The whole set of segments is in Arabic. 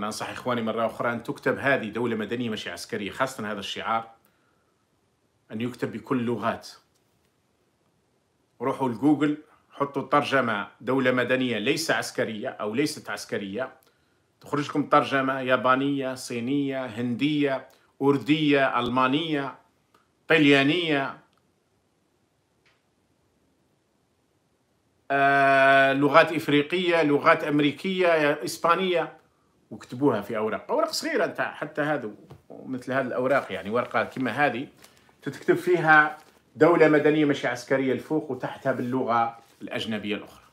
أنا أنصح إخواني مرة أخرى أن تكتب هذه دولة مدنية مش عسكرية خاصة هذا الشعار أن يكتب بكل لغات روحوا لجوجل حطوا ترجمة دولة مدنية ليس عسكرية أو ليست عسكرية تخرج لكم ترجمة يابانية صينية هندية أردية ألمانية طليانية آه، لغات إفريقية لغات أمريكية إسبانية وكتبوها في اوراق اوراق صغيره نتاع حتى هذا مثل هذه الاوراق يعني ورقه كما هذه تكتب فيها دوله مدنيه مش عسكريه الفوق وتحتها باللغه الاجنبيه الاخرى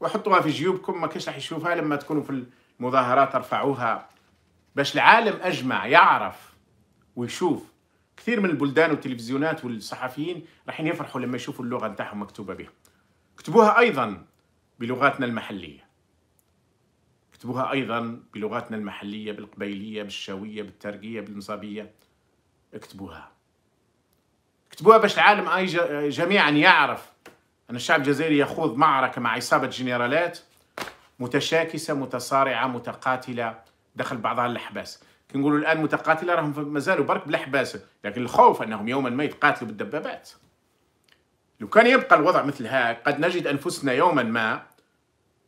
وحطوها في جيوبكم ما كاش راح يشوفها لما تكونوا في المظاهرات ارفعوها باش العالم اجمع يعرف ويشوف كثير من البلدان والتلفزيونات والصحفيين رايحين يفرحوا لما يشوفوا اللغه نتاعهم مكتوبه بها اكتبوها ايضا بلغاتنا المحليه اكتبوها أيضا بلغاتنا المحلية بالقبيلية بالشاوية بالترقية بالنصابية اكتبوها اكتبوها باش العالم أي جميعا يعرف أن الشعب الجزائري يخوض معركة مع عصابة جنرالات متشاكسة متصارعة متقاتلة دخل بعضها الاحباس كي نقولوا الآن متقاتلة راهم مازالوا برك بالاحباس لكن الخوف أنهم يوما ما يتقاتلوا بالدبابات لو كان يبقى الوضع مثل هذا قد نجد أنفسنا يوما ما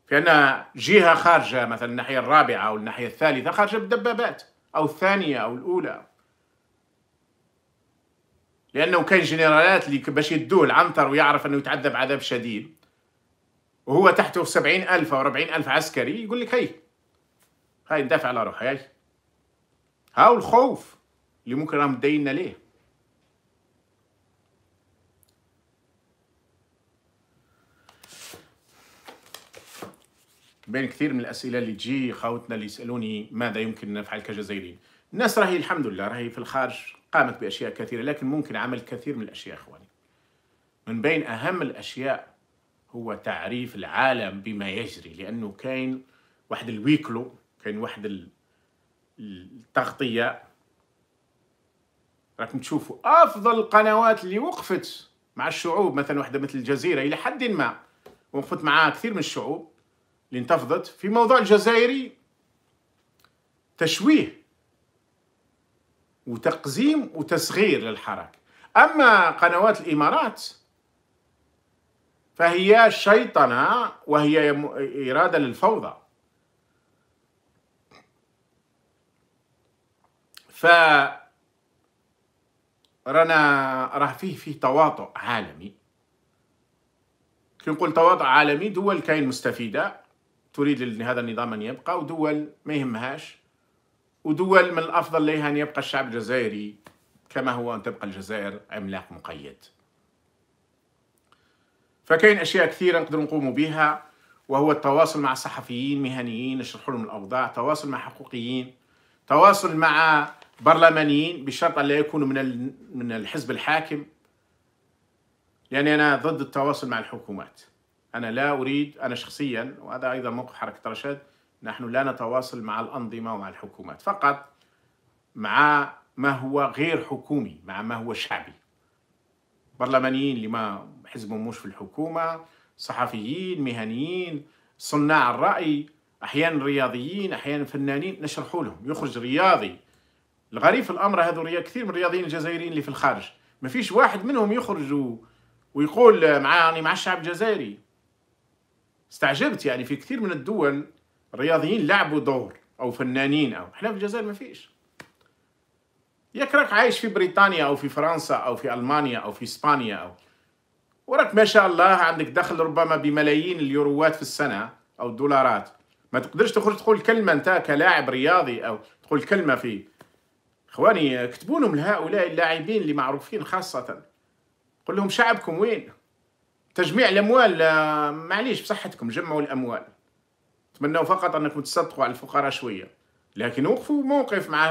في عندنا جهه خارجه مثلا الناحيه الرابعه او الناحيه الثالثه خارجه بالدبابات او الثانيه او الاولى لانه كاين جنرالات اللي باش يدوه العنتر ويعرف انه يتعذب عذاب شديد وهو تحته سبعين ألف أو ربعين ألف عسكري يقول لك هاي هاي ندافع على روحي هاي هاو الخوف اللي ممكن راهم مدينا ليه بين كثير من الاسئله اللي تجي خاوتنا اللي يسالوني ماذا يمكن نفعل كجزائريين الناس راهي الحمد لله راهي في الخارج قامت باشياء كثيره لكن ممكن عمل كثير من الاشياء اخواني من بين اهم الاشياء هو تعريف العالم بما يجري لانه كاين واحد الويكلو كاين واحد التغطيه راكم تشوفوا افضل القنوات اللي وقفت مع الشعوب مثلا واحده مثل الجزيره الى حد ما وقفت مع كثير من الشعوب اللي انتفضت في موضوع الجزائري تشويه وتقزيم وتصغير للحركة أما قنوات الإمارات فهي شيطنة وهي إرادة للفوضى ف رانا راه فيه فيه تواطؤ عالمي كي نقول تواطؤ عالمي دول كاين مستفيده تريد لهذا النظام أن يبقى ودول ما يهمهاش ودول من الأفضل لها أن يبقى الشعب الجزائري كما هو أن تبقى الجزائر عملاق مقيد فكاين أشياء كثيرة نقدر نقوم بها وهو التواصل مع صحفيين مهنيين نشرح لهم الأوضاع تواصل مع حقوقيين تواصل مع برلمانيين بشرط أن لا يكونوا من من الحزب الحاكم لأني أنا ضد التواصل مع الحكومات أنا لا أريد أنا شخصيا وهذا أيضا موقف حركة رشاد نحن لا نتواصل مع الأنظمة ومع الحكومات فقط مع ما هو غير حكومي مع ما هو شعبي برلمانيين اللي ما حزبهم مش في الحكومة صحفيين مهنيين صناع الرأي أحيانا رياضيين أحيانا فنانين نشرحوا لهم يخرج رياضي الغريب في الأمر هذو كثير من الرياضيين الجزائريين اللي في الخارج ما فيش واحد منهم يخرج ويقول معاني مع الشعب الجزائري استعجبت يعني في كثير من الدول الرياضيين لعبوا دور او فنانين او احنا في الجزائر ما فيش ياك راك عايش في بريطانيا او في فرنسا او في المانيا او في اسبانيا او وراك ما شاء الله عندك دخل ربما بملايين اليوروات في السنه او الدولارات ما تقدرش تخرج تقول كلمه انت كلاعب رياضي او تقول كلمه في اخواني اكتبوا لهم لهؤلاء اللاعبين اللي معروفين خاصه قل لهم شعبكم وين تجميع الاموال آه، معليش بصحتكم جمعوا الاموال تمنوا فقط انكم تصدقوا على الفقراء شويه لكن وقفوا موقف مع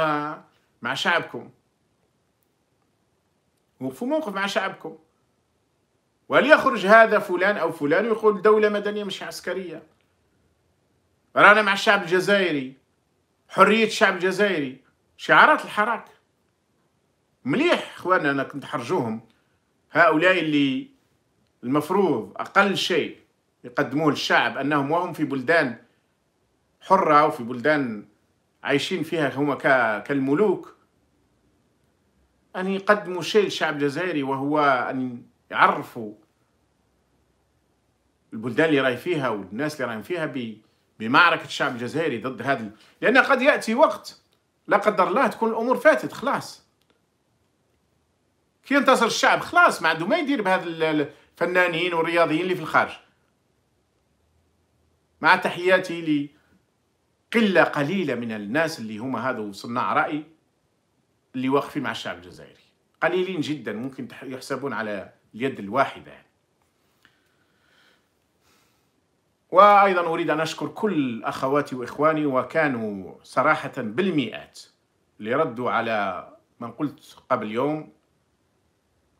مع شعبكم وقفوا موقف مع شعبكم وليخرج هذا فلان او فلان ويقول دوله مدنيه مش عسكريه رانا مع الشعب الجزائري حريه الشعب الجزائري شعارات الحراك مليح اخواننا كنت تحرجوهم هؤلاء اللي المفروض أقل شيء يقدموه للشعب أنهم وهم في بلدان حرة أو في بلدان عايشين فيها هم كالملوك أن يقدموا شيء للشعب الجزائري وهو أن يعرفوا البلدان اللي راهي فيها والناس اللي راهي فيها بمعركة الشعب الجزائري ضد هذا لأن قد يأتي وقت لا قدر الله تكون الأمور فاتت خلاص كي ينتصر الشعب خلاص ما عنده ما يدير بهذا فنانين ورياضيين اللي في الخارج مع تحياتي لقلة قليلة من الناس اللي هما هذو صناع رأي اللي واقفين مع الشعب الجزائري قليلين جدا ممكن يحسبون على اليد الواحدة وأيضا أريد أن أشكر كل أخواتي وإخواني وكانوا صراحة بالمئات اللي ردوا على من قلت قبل يوم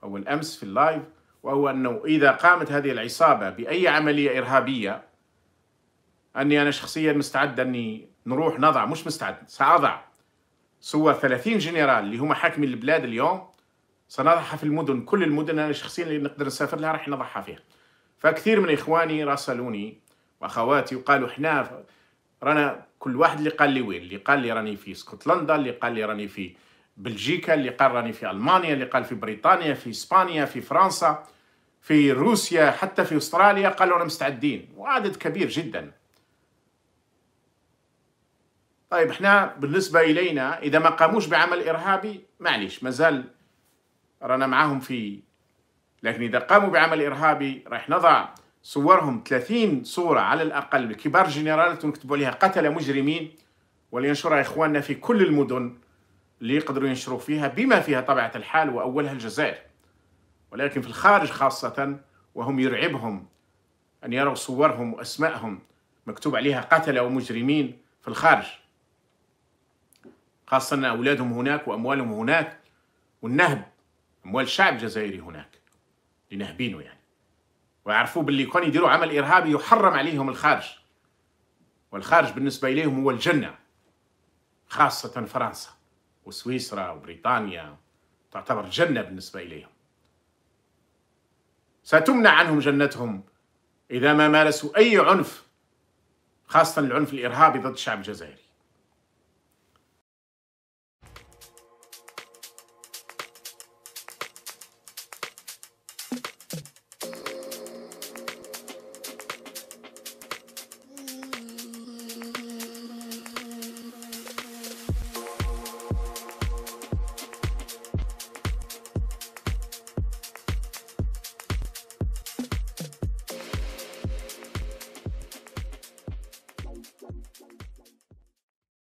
أو الأمس في اللايف وهو أنه إذا قامت هذه العصابة بأي عملية إرهابية أني أنا شخصيا مستعد أني نروح نضع مش مستعد سأضع سوى 30 جنرال اللي هما حاكم البلاد اليوم سنضعها في المدن كل المدن أنا شخصيا اللي نقدر نسافر لها راح نضعها فيها فكثير من إخواني راسلوني وأخواتي وقالوا إحنا رانا كل واحد اللي قال لي وين اللي قال لي راني في اسكتلندا اللي قال لي راني في بلجيكا اللي قال راني في المانيا اللي قال في بريطانيا في اسبانيا في فرنسا في روسيا حتى في استراليا قالوا انا مستعدين وعدد كبير جدا طيب احنا بالنسبه الينا اذا ما قاموش بعمل ارهابي معليش مازال رانا معاهم في لكن اذا قاموا بعمل ارهابي راح نضع صورهم 30 صوره على الاقل لكبار جنرالات ونكتبوا عليها قتل مجرمين ولينشرها اخواننا في كل المدن اللي يقدروا ينشروا فيها بما فيها طبيعه الحال واولها الجزائر ولكن في الخارج خاصة وهم يرعبهم أن يروا صورهم وأسمائهم مكتوب عليها قتلة ومجرمين في الخارج خاصة أن أولادهم هناك وأموالهم هناك والنهب أموال الشعب الجزائري هناك لنهبينه يعني ويعرفوا باللي كان يديروا عمل إرهابي يحرم عليهم الخارج والخارج بالنسبة إليهم هو الجنة خاصة فرنسا وسويسرا وبريطانيا تعتبر جنة بالنسبة إليهم ستمنع عنهم جنتهم إذا ما مارسوا أي عنف خاصة العنف الإرهابي ضد الشعب الجزائري